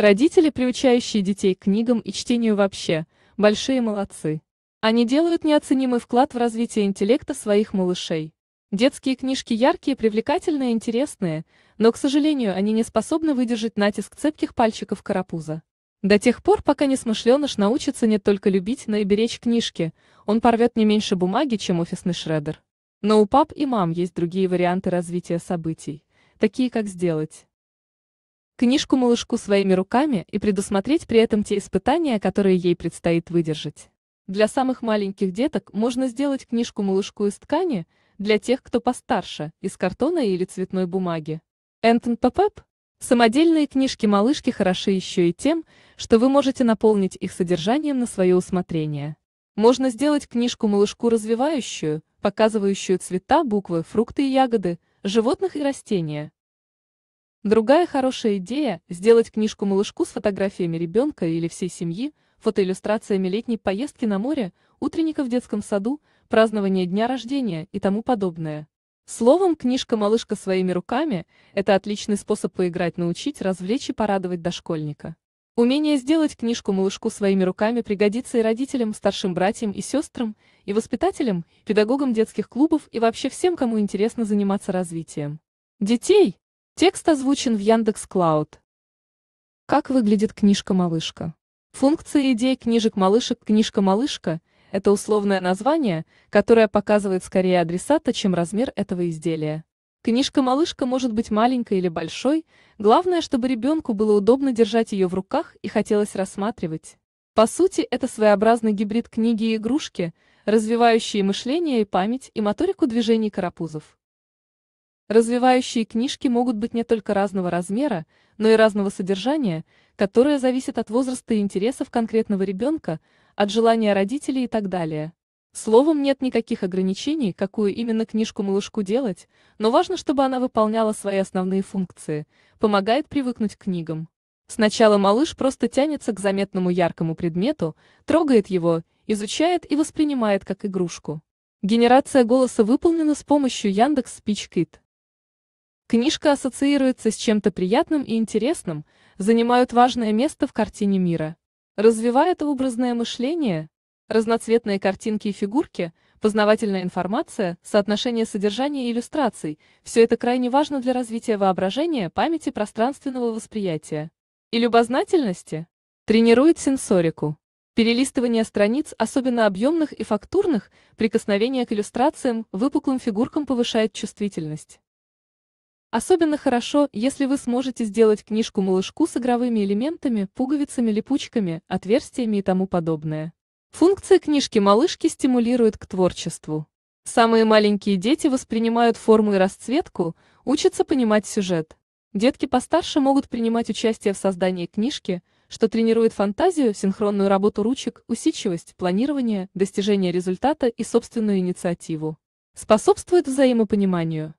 Родители, приучающие детей к книгам и чтению вообще, большие молодцы. Они делают неоценимый вклад в развитие интеллекта своих малышей. Детские книжки яркие, привлекательные, интересные, но, к сожалению, они не способны выдержать натиск цепких пальчиков карапуза. До тех пор, пока несмышленыш научится не только любить, но и беречь книжки, он порвет не меньше бумаги, чем офисный шредер. Но у пап и мам есть другие варианты развития событий, такие как сделать книжку малышку своими руками и предусмотреть при этом те испытания, которые ей предстоит выдержать. Для самых маленьких деток можно сделать книжку малышку из ткани, для тех, кто постарше, из картона или цветной бумаги. Энтон Пепеп? Самодельные книжки-малышки хороши еще и тем, что вы можете наполнить их содержанием на свое усмотрение. Можно сделать книжку-малышку развивающую, показывающую цвета, буквы, фрукты и ягоды, животных и растения, Другая хорошая идея – сделать книжку-малышку с фотографиями ребенка или всей семьи, фотоиллюстрациями летней поездки на море, утренника в детском саду, празднования дня рождения и тому подобное. Словом, книжка-малышка своими руками – это отличный способ поиграть, научить, развлечь и порадовать дошкольника. Умение сделать книжку-малышку своими руками пригодится и родителям, старшим братьям и сестрам, и воспитателям, педагогам детских клубов и вообще всем, кому интересно заниматься развитием. Детей! Текст озвучен в Яндекс Клауд. Как выглядит книжка-малышка? Функция идей книжек-малышек «Книжка-малышка» — это условное название, которое показывает скорее адресата, чем размер этого изделия. Книжка-малышка может быть маленькой или большой, главное, чтобы ребенку было удобно держать ее в руках и хотелось рассматривать. По сути, это своеобразный гибрид книги и игрушки, развивающие мышление и память и моторику движений карапузов. Развивающие книжки могут быть не только разного размера, но и разного содержания, которое зависит от возраста и интересов конкретного ребенка, от желания родителей и так далее. Словом, нет никаких ограничений, какую именно книжку малышку делать, но важно, чтобы она выполняла свои основные функции, помогает привыкнуть к книгам. Сначала малыш просто тянется к заметному яркому предмету, трогает его, изучает и воспринимает как игрушку. Генерация голоса выполнена с помощью Яндекс Спичкит. Книжка ассоциируется с чем-то приятным и интересным, занимают важное место в картине мира. Развивает образное мышление, разноцветные картинки и фигурки, познавательная информация, соотношение содержания и иллюстраций – все это крайне важно для развития воображения, памяти пространственного восприятия и любознательности. Тренирует сенсорику. Перелистывание страниц, особенно объемных и фактурных, прикосновение к иллюстрациям, выпуклым фигуркам повышает чувствительность. Особенно хорошо, если вы сможете сделать книжку-малышку с игровыми элементами, пуговицами, липучками, отверстиями и тому подобное. Функция книжки-малышки стимулирует к творчеству. Самые маленькие дети воспринимают форму и расцветку, учатся понимать сюжет. Детки постарше могут принимать участие в создании книжки, что тренирует фантазию, синхронную работу ручек, усидчивость, планирование, достижение результата и собственную инициативу. Способствует взаимопониманию.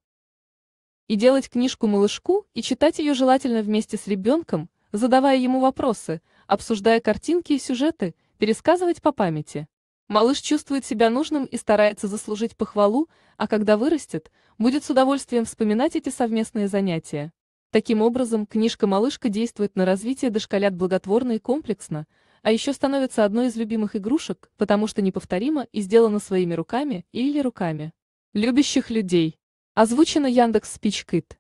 И делать книжку малышку, и читать ее желательно вместе с ребенком, задавая ему вопросы, обсуждая картинки и сюжеты, пересказывать по памяти. Малыш чувствует себя нужным и старается заслужить похвалу, а когда вырастет, будет с удовольствием вспоминать эти совместные занятия. Таким образом, книжка-малышка действует на развитие дошколят благотворно и комплексно, а еще становится одной из любимых игрушек, потому что неповторима и сделана своими руками или руками любящих людей. Озвучено Яндекс Спичкит.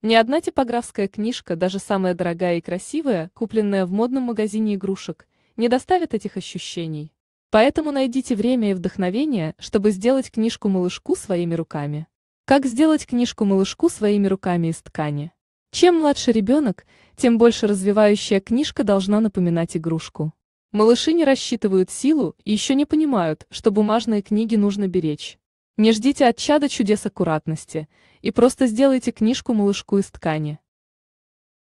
Ни одна типографская книжка, даже самая дорогая и красивая, купленная в модном магазине игрушек, не доставит этих ощущений. Поэтому найдите время и вдохновение, чтобы сделать книжку-малышку своими руками. Как сделать книжку-малышку своими руками из ткани? Чем младше ребенок, тем больше развивающая книжка должна напоминать игрушку. Малыши не рассчитывают силу и еще не понимают, что бумажные книги нужно беречь. Не ждите от чада чудес аккуратности и просто сделайте книжку малышку из ткани.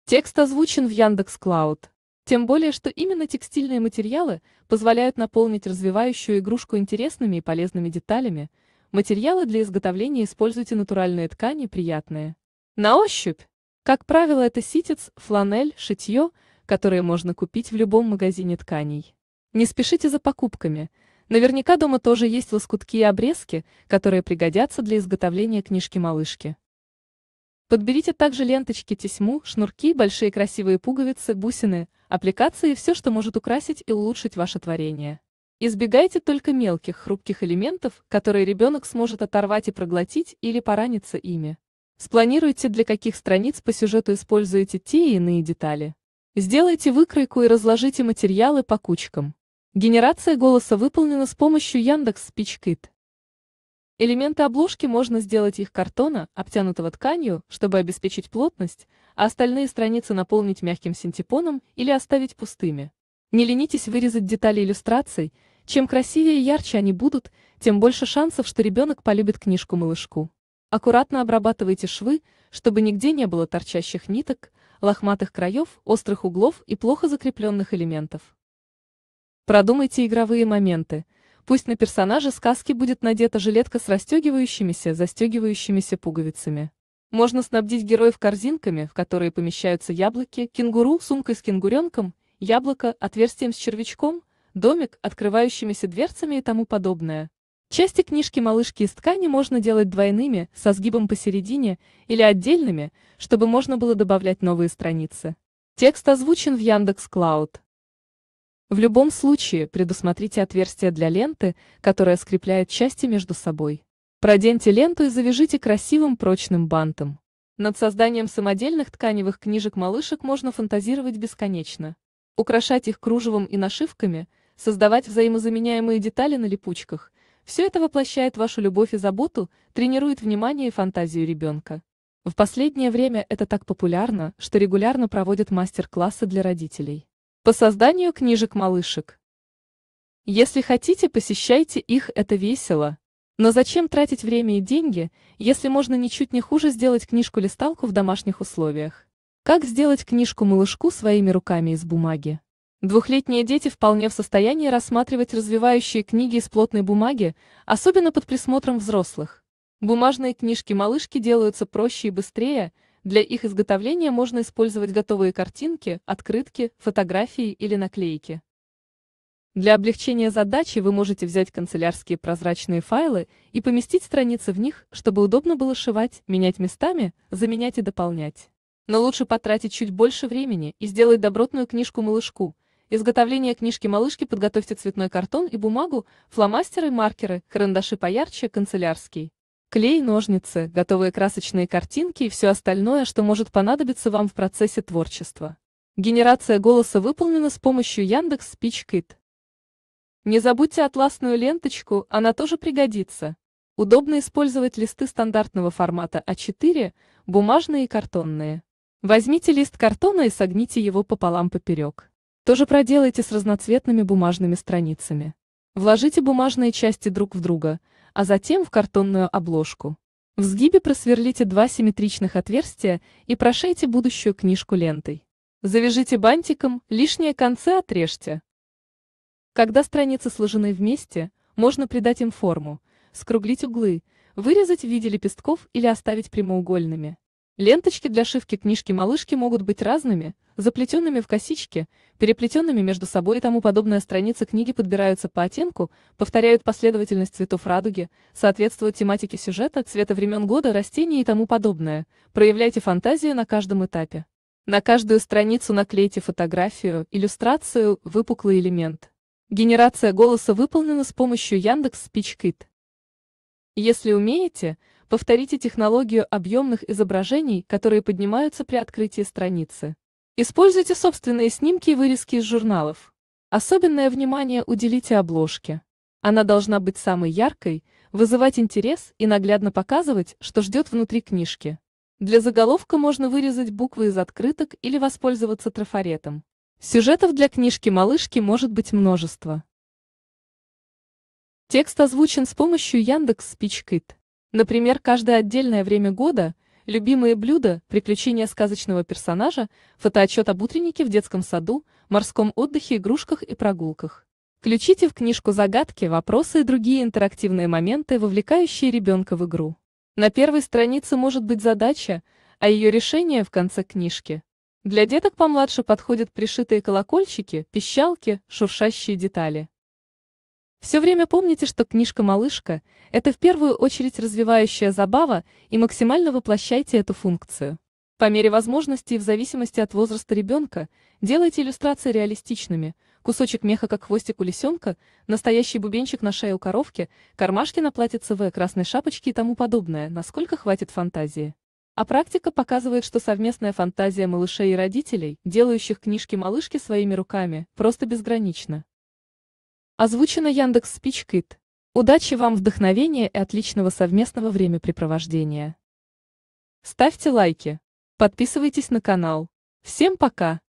Текст озвучен в Яндекс Клауд. Тем более, что именно текстильные материалы позволяют наполнить развивающую игрушку интересными и полезными деталями. Материалы для изготовления используйте натуральные ткани, приятные. На ощупь! Как правило, это ситец, фланель, шитье, которые можно купить в любом магазине тканей. Не спешите за покупками – Наверняка дома тоже есть лоскутки и обрезки, которые пригодятся для изготовления книжки-малышки. Подберите также ленточки, тесьму, шнурки, большие красивые пуговицы, бусины, аппликации и все, что может украсить и улучшить ваше творение. Избегайте только мелких, хрупких элементов, которые ребенок сможет оторвать и проглотить или пораниться ими. Спланируйте, для каких страниц по сюжету используете те и иные детали. Сделайте выкройку и разложите материалы по кучкам. Генерация голоса выполнена с помощью Яндекс Спичкит. Элементы обложки можно сделать из картона, обтянутого тканью, чтобы обеспечить плотность, а остальные страницы наполнить мягким синтепоном или оставить пустыми. Не ленитесь вырезать детали иллюстраций, чем красивее и ярче они будут, тем больше шансов, что ребенок полюбит книжку-малышку. Аккуратно обрабатывайте швы, чтобы нигде не было торчащих ниток, лохматых краев, острых углов и плохо закрепленных элементов. Продумайте игровые моменты. Пусть на персонаже сказки будет надета жилетка с расстегивающимися, застегивающимися пуговицами. Можно снабдить героев корзинками, в которые помещаются яблоки, кенгуру, сумкой с кенгуренком, яблоко, отверстием с червячком, домик, открывающимися дверцами и тому подобное. Части книжки-малышки из ткани можно делать двойными, со сгибом посередине, или отдельными, чтобы можно было добавлять новые страницы. Текст озвучен в Яндекс.Клауд. В любом случае предусмотрите отверстие для ленты, которая скрепляет части между собой. Проденьте ленту и завяжите красивым прочным бантом. Над созданием самодельных тканевых книжек-малышек можно фантазировать бесконечно. Украшать их кружевом и нашивками, создавать взаимозаменяемые детали на липучках – все это воплощает вашу любовь и заботу, тренирует внимание и фантазию ребенка. В последнее время это так популярно, что регулярно проводят мастер-классы для родителей по созданию книжек-малышек. Если хотите, посещайте их, это весело. Но зачем тратить время и деньги, если можно ничуть не хуже сделать книжку-листалку в домашних условиях? Как сделать книжку-малышку своими руками из бумаги? Двухлетние дети вполне в состоянии рассматривать развивающие книги из плотной бумаги, особенно под присмотром взрослых. Бумажные книжки-малышки делаются проще и быстрее – для их изготовления можно использовать готовые картинки, открытки, фотографии или наклейки. Для облегчения задачи вы можете взять канцелярские прозрачные файлы и поместить страницы в них, чтобы удобно было шивать, менять местами, заменять и дополнять. Но лучше потратить чуть больше времени и сделать добротную книжку-малышку. Изготовление книжки-малышки подготовьте цветной картон и бумагу, фломастеры, маркеры, карандаши поярче, канцелярский. Клей, ножницы, готовые красочные картинки и все остальное, что может понадобиться вам в процессе творчества. Генерация голоса выполнена с помощью Яндекс Спичкит. Не забудьте атласную ленточку, она тоже пригодится. Удобно использовать листы стандартного формата А4, бумажные и картонные. Возьмите лист картона и согните его пополам поперек. Тоже проделайте с разноцветными бумажными страницами. Вложите бумажные части друг в друга – а затем в картонную обложку. В сгибе просверлите два симметричных отверстия и прошейте будущую книжку лентой. Завяжите бантиком, лишние концы отрежьте. Когда страницы сложены вместе, можно придать им форму, скруглить углы, вырезать в виде лепестков или оставить прямоугольными. Ленточки для шивки книжки-малышки могут быть разными, заплетенными в косички, переплетенными между собой и тому подобное страницы книги подбираются по оттенку, повторяют последовательность цветов радуги, соответствуют тематике сюжета, цвета времен года, растений и тому подобное. Проявляйте фантазию на каждом этапе. На каждую страницу наклейте фотографию, иллюстрацию, выпуклый элемент. Генерация голоса выполнена с помощью Яндекс Спичкит. Если умеете, повторите технологию объемных изображений, которые поднимаются при открытии страницы. Используйте собственные снимки и вырезки из журналов. Особенное внимание уделите обложке. Она должна быть самой яркой, вызывать интерес и наглядно показывать, что ждет внутри книжки. Для заголовка можно вырезать буквы из открыток или воспользоваться трафаретом. Сюжетов для книжки-малышки может быть множество. Текст озвучен с помощью Яндекс Спичкит. Например, каждое отдельное время года Любимые блюда, приключения сказочного персонажа, фотоотчет об утреннике в детском саду, морском отдыхе, игрушках и прогулках. Включите в книжку загадки, вопросы и другие интерактивные моменты, вовлекающие ребенка в игру. На первой странице может быть задача, а ее решение в конце книжки. Для деток помладше подходят пришитые колокольчики, пищалки, шуршащие детали. Все время помните, что книжка-малышка – это в первую очередь развивающая забава и максимально воплощайте эту функцию. По мере возможности и в зависимости от возраста ребенка делайте иллюстрации реалистичными. Кусочек меха, как хвостик у лисенка, настоящий бубенчик на шее у коровки, кармашки на платье В, красной шапочки и тому подобное, насколько хватит фантазии. А практика показывает, что совместная фантазия малышей и родителей, делающих книжки-малышки своими руками, просто безгранична. Озвучено Яндекс Спичкит. Удачи вам, вдохновения и отличного совместного времяпрепровождения. Ставьте лайки. Подписывайтесь на канал. Всем пока!